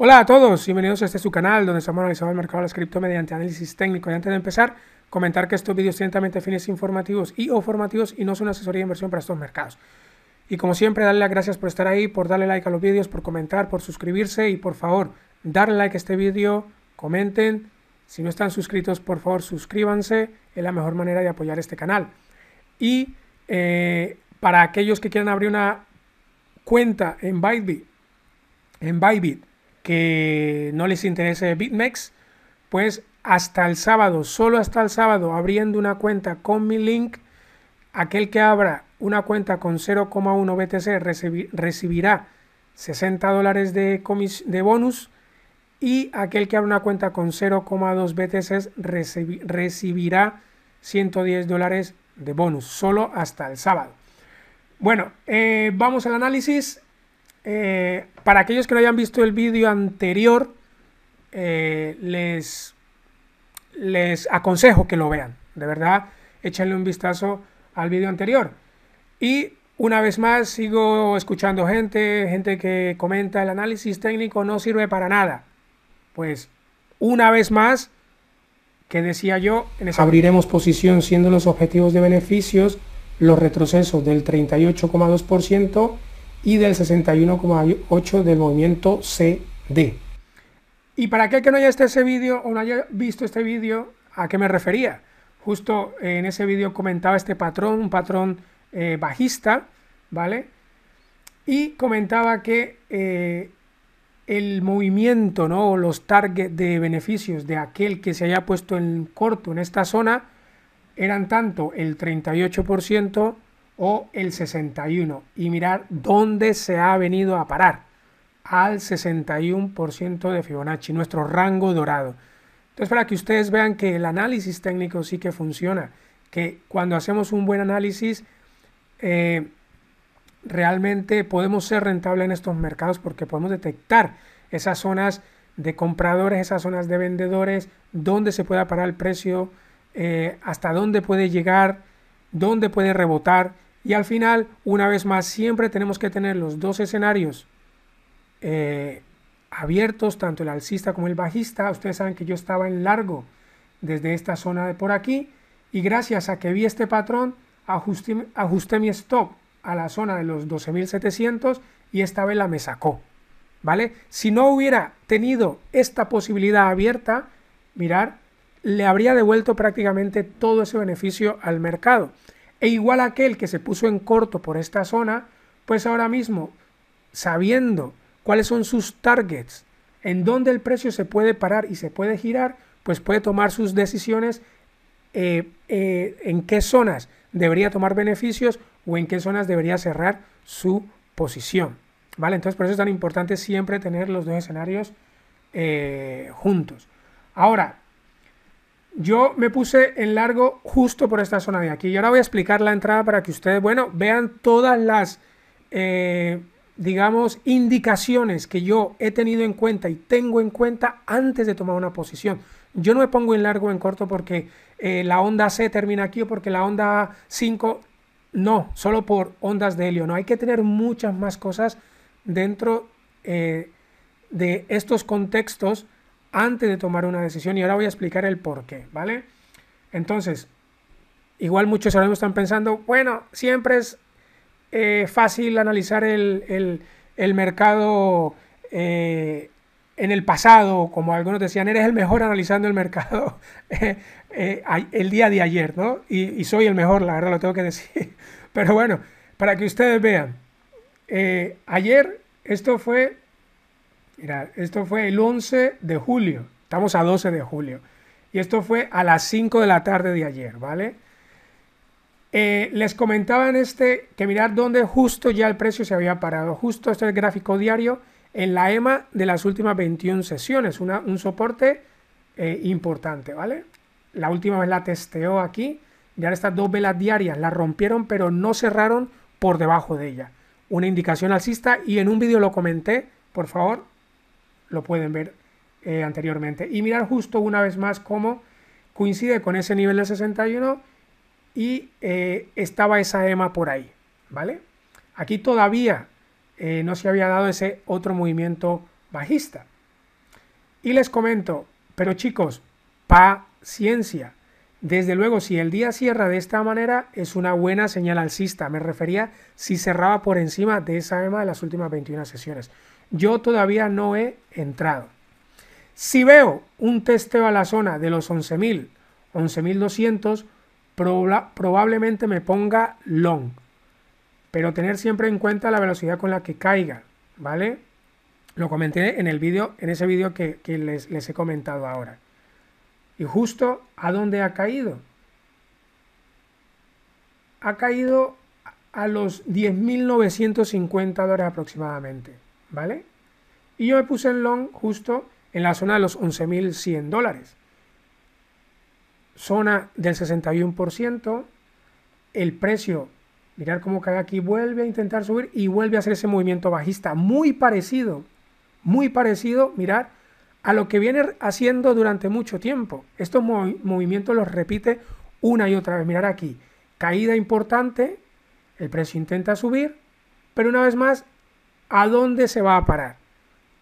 Hola a todos, bienvenidos a este su canal donde estamos analizando el mercado de las cripto mediante análisis técnico. Y antes de empezar, comentar que estos vídeos tienen también fines informativos y o formativos y no son asesoría de inversión para estos mercados. Y como siempre, darle las gracias por estar ahí, por darle like a los vídeos, por comentar, por suscribirse y por favor, darle like a este vídeo, comenten. Si no están suscritos, por favor, suscríbanse. Es la mejor manera de apoyar este canal. Y eh, para aquellos que quieran abrir una cuenta en Bybit, en Bybit, que no les interese BitMEX, pues hasta el sábado, solo hasta el sábado, abriendo una cuenta con mi link, aquel que abra una cuenta con 0,1 BTC recibirá 60 dólares de, de, bonus y aquel que abra una cuenta con 0,2 BTC recibirá 110 dólares de bonus, solo hasta el sábado. Bueno, eh, vamos al análisis. Eh, para aquellos que no hayan visto el vídeo anterior, eh, les, les aconsejo que lo vean. De verdad, échenle un vistazo al vídeo anterior. Y una vez más, sigo escuchando gente, gente que comenta el análisis técnico no sirve para nada. Pues una vez más, que decía yo? Abriremos posición siendo los objetivos de beneficios los retrocesos del 38,2% y del 61,8 del movimiento CD. Y para aquel que no haya visto ese vídeo o no haya visto este vídeo, ¿a qué me refería? Justo en ese vídeo comentaba este patrón, un patrón eh, bajista, ¿vale? Y comentaba que eh, el movimiento, ¿no? O los targets de beneficios de aquel que se haya puesto en corto en esta zona eran tanto el 38% o el 61 y mirar dónde se ha venido a parar al 61% de Fibonacci, nuestro rango dorado. Entonces, para que ustedes vean que el análisis técnico sí que funciona, que cuando hacemos un buen análisis, eh, realmente podemos ser rentables en estos mercados porque podemos detectar esas zonas de compradores, esas zonas de vendedores, dónde se puede parar el precio, eh, hasta dónde puede llegar, dónde puede rebotar y al final, una vez más, siempre tenemos que tener los dos escenarios eh, abiertos, tanto el alcista como el bajista. Ustedes saben que yo estaba en largo desde esta zona de por aquí y gracias a que vi este patrón, ajusté, mi stop a la zona de los 12.700 y esta vela me sacó. ¿Vale? Si no hubiera tenido esta posibilidad abierta, mirar, le habría devuelto prácticamente todo ese beneficio al mercado. E igual aquel que se puso en corto por esta zona, pues ahora mismo, sabiendo cuáles son sus targets, en dónde el precio se puede parar y se puede girar, pues puede tomar sus decisiones eh, eh, en qué zonas debería tomar beneficios o en qué zonas debería cerrar su posición. ¿Vale? Entonces por eso es tan importante siempre tener los dos escenarios eh, juntos. Ahora, yo me puse en largo justo por esta zona de aquí. Y ahora voy a explicar la entrada para que ustedes, bueno, vean todas las, eh, digamos, indicaciones que yo he tenido en cuenta y tengo en cuenta antes de tomar una posición. Yo no me pongo en largo o en corto porque eh, la onda C termina aquí o porque la onda 5, no, solo por ondas de helio. No, hay que tener muchas más cosas dentro eh, de estos contextos antes de tomar una decisión y ahora voy a explicar el por qué, ¿vale? Entonces, igual muchos ahora mismo están pensando, bueno, siempre es eh, fácil analizar el, mercado eh, en el pasado, como algunos decían, eres el mejor analizando el mercado eh, el día de ayer, ¿no? y, soy el mejor, la verdad lo tengo que decir. Pero bueno, para que ustedes vean, ayer esto fue Mira, esto fue el 11 de julio, estamos a 12 de julio, y esto fue a las 5 de la tarde de ayer, ¿vale? Eh, les comentaba en este que mirar dónde justo ya el precio se había parado, justo este el gráfico diario en la EMA de las últimas 21 sesiones, un soporte eh, importante, ¿vale? La última vez la testeó aquí, ya estas dos velas diarias, la rompieron pero no cerraron por debajo de ella. Una indicación alcista y en un vídeo lo comenté, por favor, lo pueden ver eh, anteriormente. Y mirar justo una vez más cómo coincide con ese nivel de 61 y eh, estaba esa EMA por ahí, ¿vale? Aquí todavía eh, no se había dado ese otro movimiento bajista. Y les comento, pero chicos, paciencia. Desde luego, si el día cierra de esta manera, es una buena señal alcista. Me refería si cerraba por encima de esa EMA de las últimas 21 sesiones yo todavía no he entrado. Si veo un testeo a la zona de los 11.000, 11.200, probablemente me ponga long. Pero tener siempre en cuenta la velocidad con la que caiga, ¿vale? Lo comenté en el vídeo, en ese vídeo que, les, les he comentado ahora. Y justo a dónde ha caído. Ha caído a los 10.950 dólares aproximadamente. ¿vale? Y yo me puse el long justo en la zona de los 11.100 dólares. Zona del 61%, el precio, mirar cómo cae aquí, vuelve a intentar subir y vuelve a hacer ese movimiento bajista, muy parecido, muy parecido, mirar a lo que viene haciendo durante mucho tiempo. Estos movimientos los repite una y otra vez. Mirar aquí, caída importante, el precio intenta subir, pero una vez más ¿A dónde se va a parar?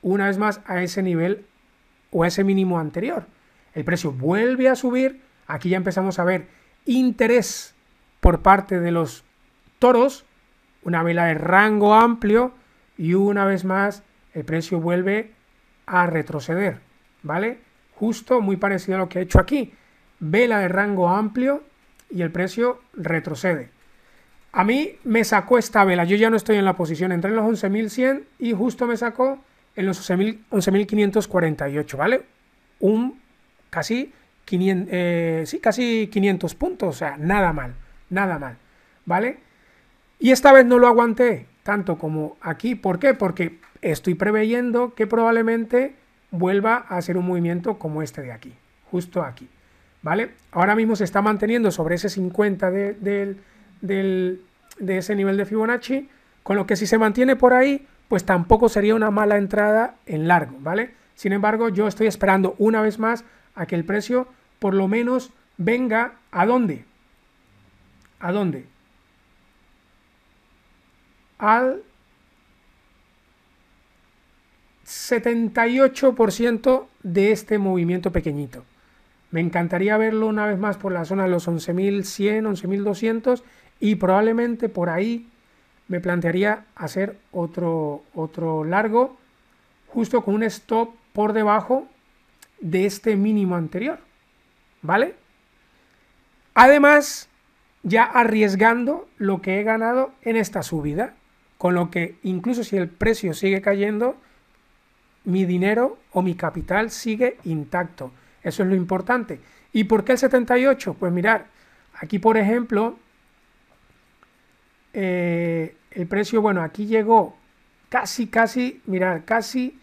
Una vez más a ese nivel o a ese mínimo anterior. El precio vuelve a subir. Aquí ya empezamos a ver interés por parte de los toros. Una vela de rango amplio. Y una vez más el precio vuelve a retroceder. ¿Vale? Justo muy parecido a lo que he hecho aquí. Vela de rango amplio y el precio retrocede. A mí me sacó esta vela, yo ya no estoy en la posición, entre los 11.100 y justo me sacó en los 11.548, ¿vale? Un casi 500, eh, sí, casi 500 puntos, o sea, nada mal, nada mal, ¿vale? Y esta vez no lo aguanté tanto como aquí, ¿por qué? Porque estoy preveyendo que probablemente vuelva a hacer un movimiento como este de aquí, justo aquí, ¿vale? Ahora mismo se está manteniendo sobre ese 50 del de ese nivel de Fibonacci, con lo que si se mantiene por ahí, pues tampoco sería una mala entrada en largo, ¿vale? Sin embargo, yo estoy esperando una vez más a que el precio por lo menos venga a dónde? ¿A dónde? Al 78% de este movimiento pequeñito. Me encantaría verlo una vez más por la zona de los 11.100, 11.200 y probablemente por ahí me plantearía hacer otro, otro largo, justo con un stop por debajo de este mínimo anterior. ¿Vale? Además, ya arriesgando lo que he ganado en esta subida, con lo que incluso si el precio sigue cayendo, mi dinero o mi capital sigue intacto. Eso es lo importante. ¿Y por qué el 78? Pues mirar, aquí por ejemplo, eh, el precio, bueno, aquí llegó casi, casi, mirad, casi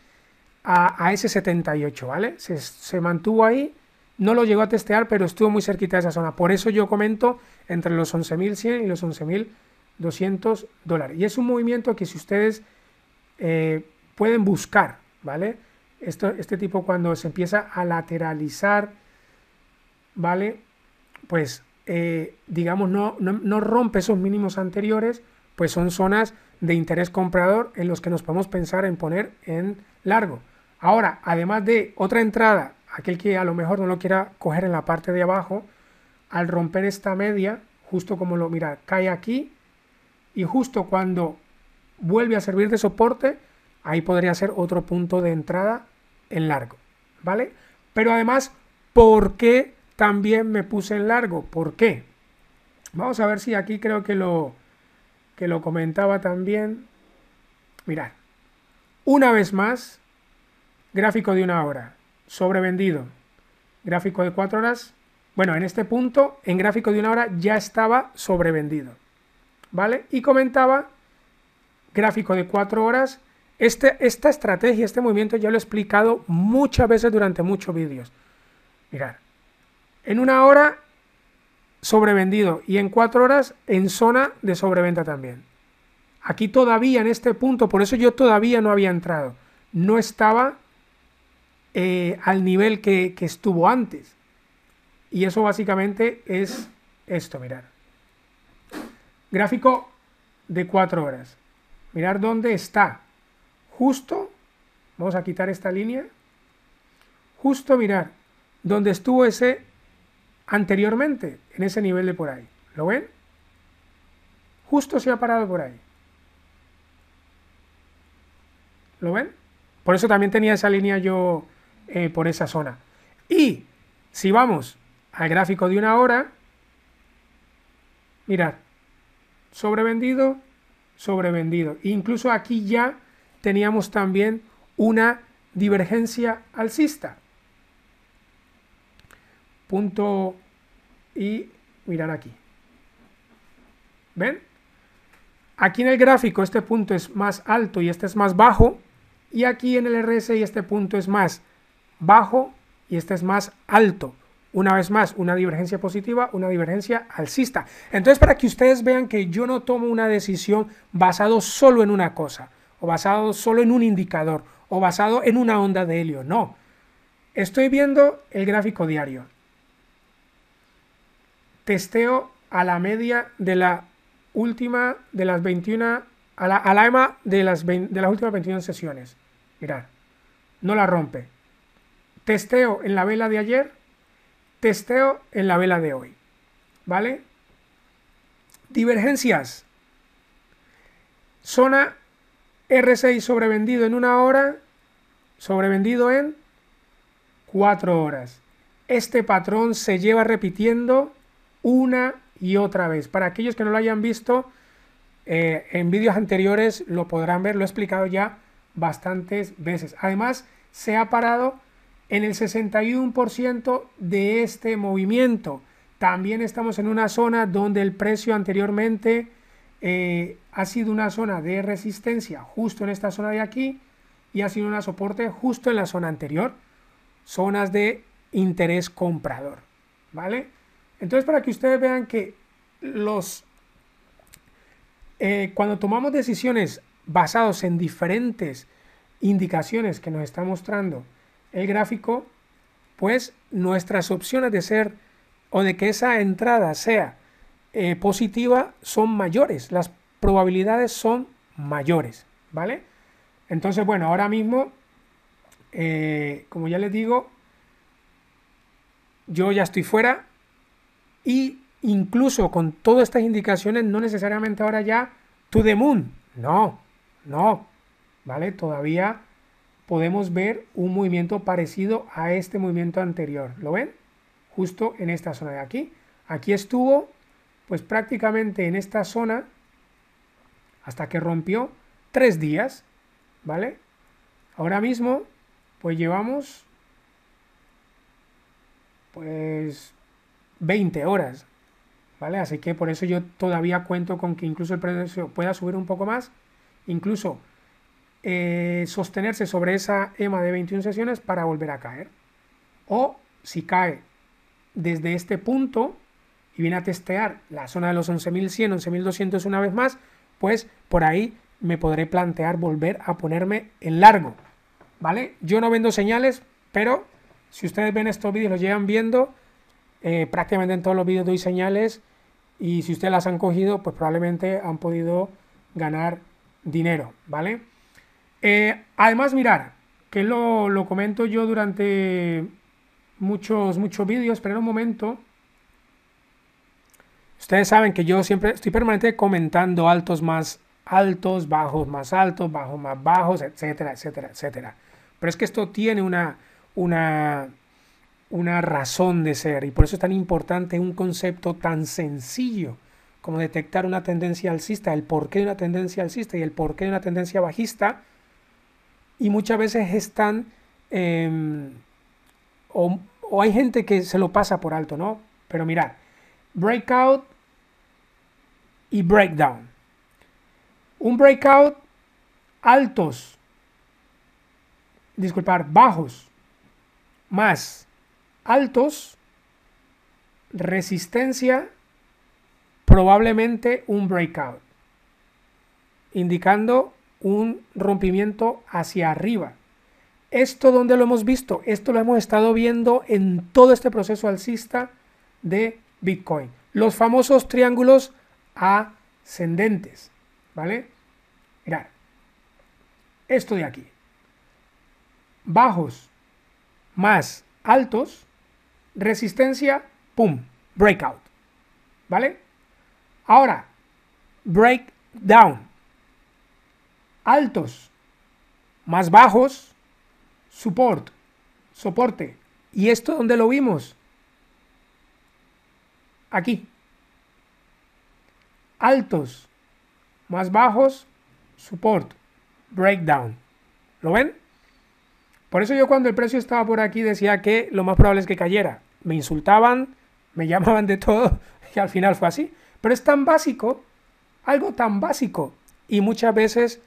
a, ese 78, ¿vale? Se, mantuvo ahí, no lo llegó a testear, pero estuvo muy cerquita de esa zona. Por eso yo comento entre los 11.100 y los 11.200 dólares. Y es un movimiento que si ustedes eh, pueden buscar, ¿vale? Esto, este tipo cuando se empieza a lateralizar, ¿vale? Pues eh, digamos, no, no, rompe esos mínimos anteriores, pues son zonas de interés comprador en los que nos podemos pensar en poner en largo. Ahora, además de otra entrada, aquel que a lo mejor no lo quiera coger en la parte de abajo, al romper esta media, justo como lo mira, cae aquí y justo cuando vuelve a servir de soporte, ahí podría ser otro punto de entrada en largo, ¿vale? Pero además, ¿por qué también me puse en largo. ¿Por qué? Vamos a ver si aquí creo que lo, que lo comentaba también. Mirad, una vez más, gráfico de una hora, sobrevendido. Gráfico de cuatro horas. Bueno, en este punto, en gráfico de una hora ya estaba sobrevendido. ¿Vale? Y comentaba, gráfico de cuatro horas, este, esta estrategia, este movimiento ya lo he explicado muchas veces durante muchos vídeos. Mirad, en una hora, sobrevendido. Y en cuatro horas, en zona de sobreventa también. Aquí todavía, en este punto, por eso yo todavía no había entrado. No estaba eh, al nivel que, estuvo antes. Y eso básicamente es esto, mirar. Gráfico de cuatro horas. Mirar dónde está. Justo, vamos a quitar esta línea. Justo mirar dónde estuvo ese anteriormente en ese nivel de por ahí. ¿Lo ven? Justo se ha parado por ahí. ¿Lo ven? Por eso también tenía esa línea yo eh, por esa zona. Y si vamos al gráfico de una hora, mirad, sobrevendido, sobrevendido. Incluso aquí ya teníamos también una divergencia alcista punto y mirar aquí. ¿Ven? Aquí en el gráfico este punto es más alto y este es más bajo. Y aquí en el RSI este punto es más bajo y este es más alto. Una vez más, una divergencia positiva, una divergencia alcista. Entonces, para que ustedes vean que yo no tomo una decisión basado solo en una cosa, o basado solo en un indicador, o basado en una onda de helio, no. Estoy viendo el gráfico diario, testeo a la media de la última de las 21, a la, EMA de las, de las últimas 21 sesiones. Mirad, no la rompe. Testeo en la vela de ayer, testeo en la vela de hoy. ¿Vale? Divergencias. Zona R6 sobrevendido en una hora, sobrevendido en cuatro horas. Este patrón se lleva repitiendo una y otra vez. Para aquellos que no lo hayan visto, eh, en vídeos anteriores lo podrán ver, lo he explicado ya bastantes veces. Además, se ha parado en el 61% de este movimiento. También estamos en una zona donde el precio anteriormente eh, ha sido una zona de resistencia justo en esta zona de aquí y ha sido una soporte justo en la zona anterior. Zonas de interés comprador. ¿Vale? Entonces, para que ustedes vean que los, eh, cuando tomamos decisiones basadas en diferentes indicaciones que nos está mostrando el gráfico, pues nuestras opciones de ser o de que esa entrada sea eh, positiva son mayores, las probabilidades son mayores, ¿vale? Entonces, bueno, ahora mismo, eh, como ya les digo, yo ya estoy fuera, y incluso con todas estas indicaciones, no necesariamente ahora ya to the moon. No, no. ¿Vale? Todavía podemos ver un movimiento parecido a este movimiento anterior. ¿Lo ven? Justo en esta zona de aquí. Aquí estuvo, pues prácticamente en esta zona, hasta que rompió tres días. ¿Vale? Ahora mismo, pues llevamos, pues 20 horas. ¿Vale? Así que por eso yo todavía cuento con que incluso el precio pueda subir un poco más, incluso eh, sostenerse sobre esa EMA de 21 sesiones para volver a caer. O si cae desde este punto y viene a testear la zona de los 11.100, 11.200 una vez más, pues por ahí me podré plantear volver a ponerme en largo. ¿Vale? Yo no vendo señales, pero si ustedes ven estos vídeos, los llevan viendo, eh, prácticamente en todos los vídeos doy señales y si ustedes las han cogido, pues probablemente han podido ganar dinero, ¿vale? Eh, además, mirar, que lo, lo comento yo durante muchos, muchos vídeos, pero en un momento... Ustedes saben que yo siempre estoy permanentemente comentando altos más altos, bajos más altos, bajos más bajos, etcétera, etcétera, etcétera. Pero es que esto tiene una, una, una razón de ser. Y por eso es tan importante un concepto tan sencillo como detectar una tendencia alcista, el porqué de una tendencia alcista y el porqué de una tendencia bajista. Y muchas veces están, em, o, hay gente que se lo pasa por alto, ¿no? Pero mirad, breakout y breakdown. Un breakout altos, disculpar, bajos, más altos, resistencia, probablemente un breakout, indicando un rompimiento hacia arriba. ¿Esto dónde lo hemos visto? Esto lo hemos estado viendo en todo este proceso alcista de Bitcoin. Los famosos triángulos ascendentes, ¿vale? Mirad, esto de aquí. Bajos más altos resistencia, pum, breakout. ¿Vale? Ahora, breakdown. Altos, más bajos, support, soporte. ¿Y esto dónde lo vimos? Aquí. Altos, más bajos, support, breakdown. ¿Lo ven? Por eso yo cuando el precio estaba por aquí decía que lo más probable es que cayera. Me insultaban, me llamaban de todo y al final fue así. Pero es tan básico, algo tan básico y muchas veces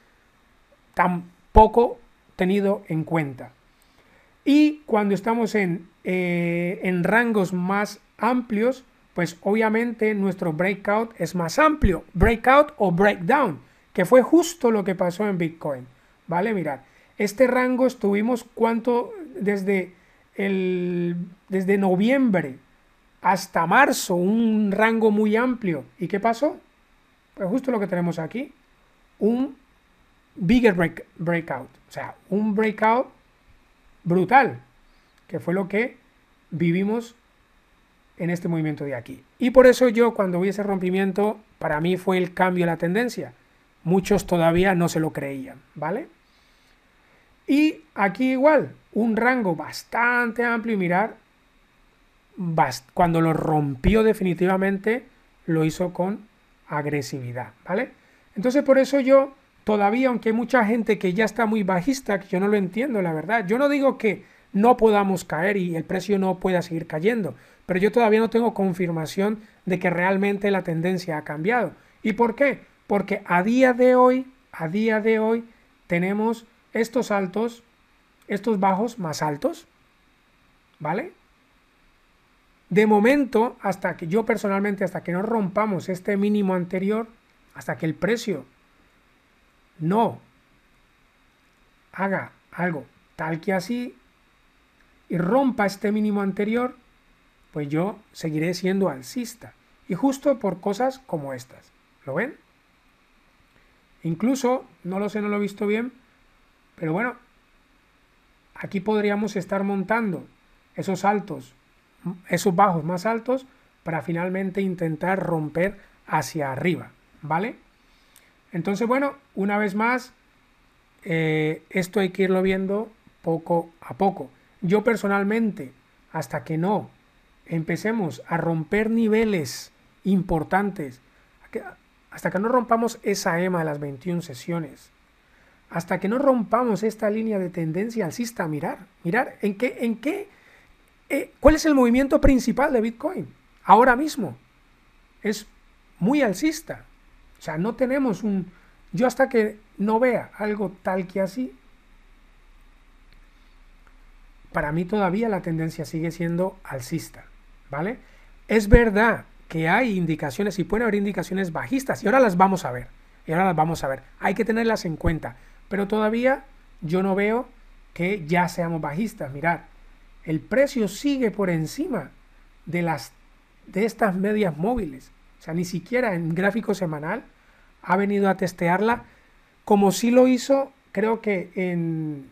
tan poco tenido en cuenta. Y cuando estamos en, eh, rangos más amplios, pues obviamente nuestro breakout es más amplio. Breakout o breakdown, que fue justo lo que pasó en Bitcoin. ¿Vale? Mirad. Este rango estuvimos cuánto desde, el, desde noviembre hasta marzo, un rango muy amplio. ¿Y qué pasó? Pues justo lo que tenemos aquí, un bigger breakout, o sea, un breakout brutal, que fue lo que vivimos en este movimiento de aquí. Y por eso yo cuando vi ese rompimiento, para mí fue el cambio de la tendencia. Muchos todavía no se lo creían, ¿vale? Y aquí igual, un rango bastante amplio y mirar, cuando lo rompió definitivamente, lo hizo con agresividad, ¿vale? Entonces por eso yo todavía, aunque hay mucha gente que ya está muy bajista, que yo no lo entiendo, la verdad, yo no digo que no podamos caer y el precio no pueda seguir cayendo, pero yo todavía no tengo confirmación de que realmente la tendencia ha cambiado. ¿Y por qué? Porque a día de hoy, a día de hoy, tenemos estos altos, estos bajos más altos, ¿vale? De momento, hasta que yo personalmente, hasta que no rompamos este mínimo anterior, hasta que el precio no haga algo tal que así y rompa este mínimo anterior, pues yo seguiré siendo alcista. Y justo por cosas como estas. ¿Lo ven? Incluso, no lo sé, no lo he visto bien, pero bueno, aquí podríamos estar montando esos altos, esos bajos más altos para finalmente intentar romper hacia arriba, ¿vale? Entonces, bueno, una vez más, eh, esto hay que irlo viendo poco a poco. Yo personalmente, hasta que no empecemos a romper niveles importantes, hasta que no rompamos esa EMA de las 21 sesiones, hasta que no rompamos esta línea de tendencia alcista, mirar, mirar en qué, en qué, eh, cuál es el movimiento principal de Bitcoin ahora mismo. Es muy alcista. O sea, no tenemos un, yo hasta que no vea algo tal que así, para mí todavía la tendencia sigue siendo alcista, ¿vale? Es verdad que hay indicaciones y pueden haber indicaciones bajistas y ahora las vamos a ver. Y ahora las vamos a ver. Hay que tenerlas en cuenta. Pero todavía yo no veo que ya seamos bajistas. Mirad, el precio sigue por encima de, las, de estas medias móviles. O sea, ni siquiera en gráfico semanal ha venido a testearla como sí lo hizo, creo que en,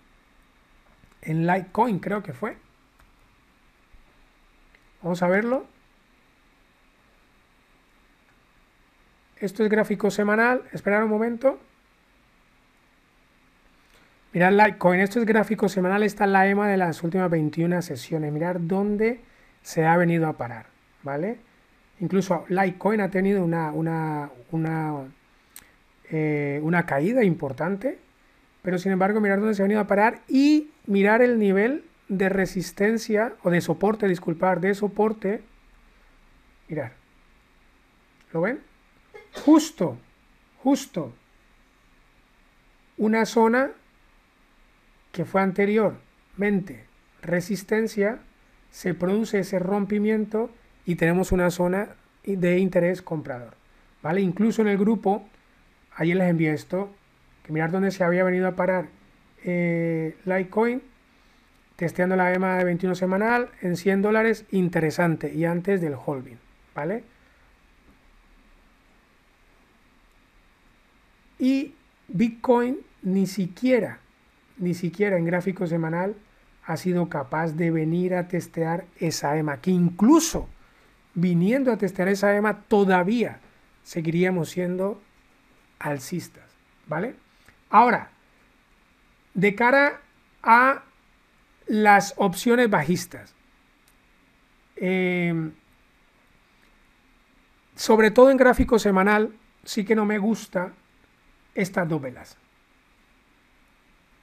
en Litecoin, creo que fue. Vamos a verlo. Esto es gráfico semanal. Esperar un momento. Mirad Litecoin, esto es gráfico semanal, está la EMA de las últimas 21 sesiones. Mirar dónde se ha venido a parar, ¿vale? Incluso Litecoin ha tenido una, una, una, eh, una caída importante, pero sin embargo mirar dónde se ha venido a parar y mirar el nivel de resistencia o de soporte, disculpar, de soporte. Mirar. ¿Lo ven? Justo, justo. Una zona que fue anteriormente resistencia, se produce ese rompimiento y tenemos una zona de interés comprador. ¿Vale? Incluso en el grupo, ayer les envié esto, que mirar dónde se había venido a parar eh, Litecoin, testeando la EMA de 21 semanal en 100 dólares, interesante, y antes del holding, ¿vale? Y Bitcoin ni siquiera ni siquiera en gráfico semanal, ha sido capaz de venir a testear esa EMA, que incluso viniendo a testear esa EMA todavía seguiríamos siendo alcistas, ¿vale? Ahora, de cara a las opciones bajistas, em, sobre todo en gráfico semanal, sí que no me gusta estas dos velas.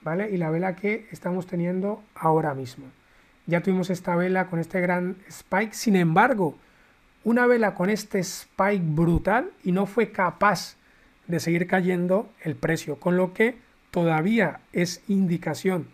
¿vale? Y la vela que estamos teniendo ahora mismo. Ya tuvimos esta vela con este gran spike, sin embargo, una vela con este spike brutal y no fue capaz de seguir cayendo el precio, con lo que todavía es indicación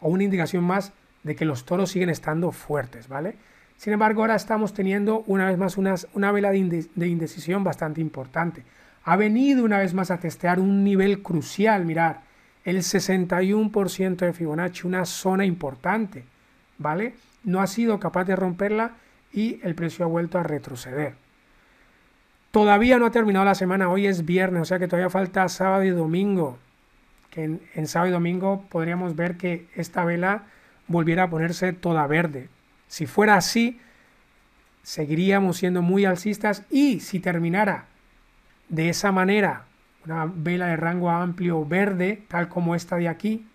o una indicación más de que los toros siguen estando fuertes, ¿vale? Sin embargo, ahora estamos teniendo una vez más una vela de, de indecisión bastante importante. Ha venido una vez más a testear un nivel crucial, mirar, el 61% de Fibonacci, una zona importante, ¿vale? No ha sido capaz de romperla y el precio ha vuelto a retroceder. Todavía no ha terminado la semana, hoy es viernes, o sea que todavía falta sábado y domingo. Que en, en sábado y domingo podríamos ver que esta vela volviera a ponerse toda verde. Si fuera así, seguiríamos siendo muy alcistas y si terminara de esa manera una vela de rango amplio verde, tal como esta de aquí,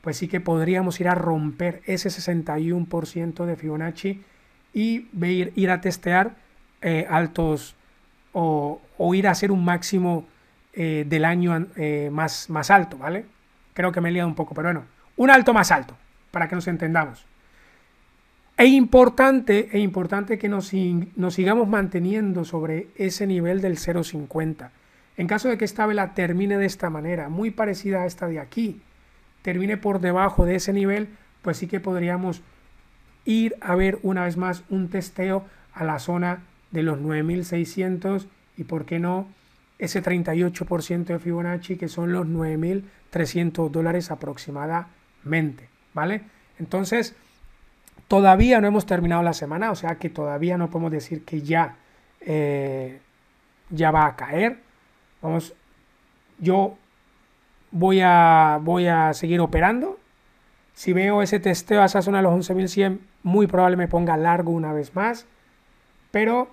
pues sí que podríamos ir a romper ese 61% de Fibonacci y ir, ir a testear eh, altos o, ir a hacer un máximo eh, del año eh, más, más alto, ¿vale? Creo que me he liado un poco, pero bueno, un alto más alto, para que nos entendamos. E importante, e importante que nos, nos sigamos manteniendo sobre ese nivel del 0,50 en caso de que esta vela termine de esta manera, muy parecida a esta de aquí, termine por debajo de ese nivel, pues sí que podríamos ir a ver una vez más un testeo a la zona de los 9600 y por qué no ese 38% de Fibonacci que son los 9300 dólares aproximadamente, ¿vale? Entonces, todavía no hemos terminado la semana, o sea que todavía no podemos decir que ya, eh, ya va a caer, Vamos, yo voy a, voy a seguir operando. Si veo ese testeo a esa zona de los 11.100, muy probable me ponga largo una vez más. Pero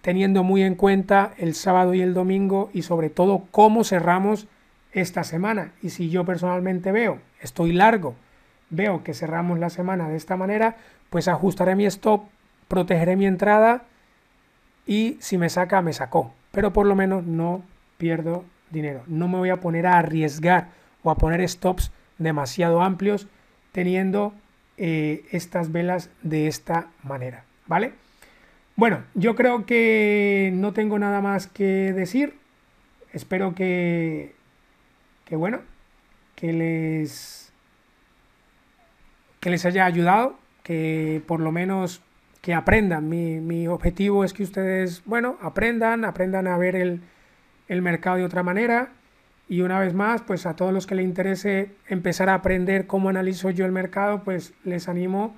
teniendo muy en cuenta el sábado y el domingo y sobre todo cómo cerramos esta semana. Y si yo personalmente veo, estoy largo, veo que cerramos la semana de esta manera, pues ajustaré mi stop, protegeré mi entrada y si me saca, me sacó. Pero por lo menos no pierdo dinero. No me voy a poner a arriesgar o a poner stops demasiado amplios teniendo eh, estas velas de esta manera, ¿vale? Bueno, yo creo que no tengo nada más que decir. Espero que, que bueno, que les, que les haya ayudado, que por lo menos que aprendan. mi objetivo es que ustedes, bueno, aprendan, aprendan a ver el, el mercado de otra manera. Y una vez más, pues a todos los que les interese empezar a aprender cómo analizo yo el mercado, pues les animo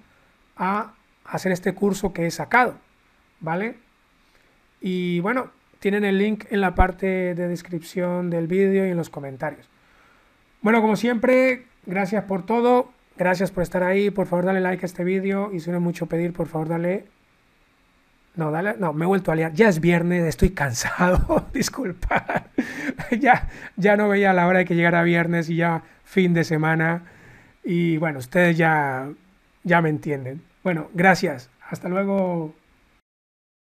a hacer este curso que he sacado, ¿vale? Y bueno, tienen el link en la parte de descripción del vídeo y en los comentarios. Bueno, como siempre, gracias por todo, gracias por estar ahí, por favor dale like a este vídeo y si no mucho pedir, por favor dale no, dale, no, me he vuelto a liar. Ya es viernes, estoy cansado, disculpa. ya, ya no veía la hora de que llegara viernes y ya fin de semana. Y bueno, ustedes ya, ya me entienden. Bueno, gracias. Hasta luego.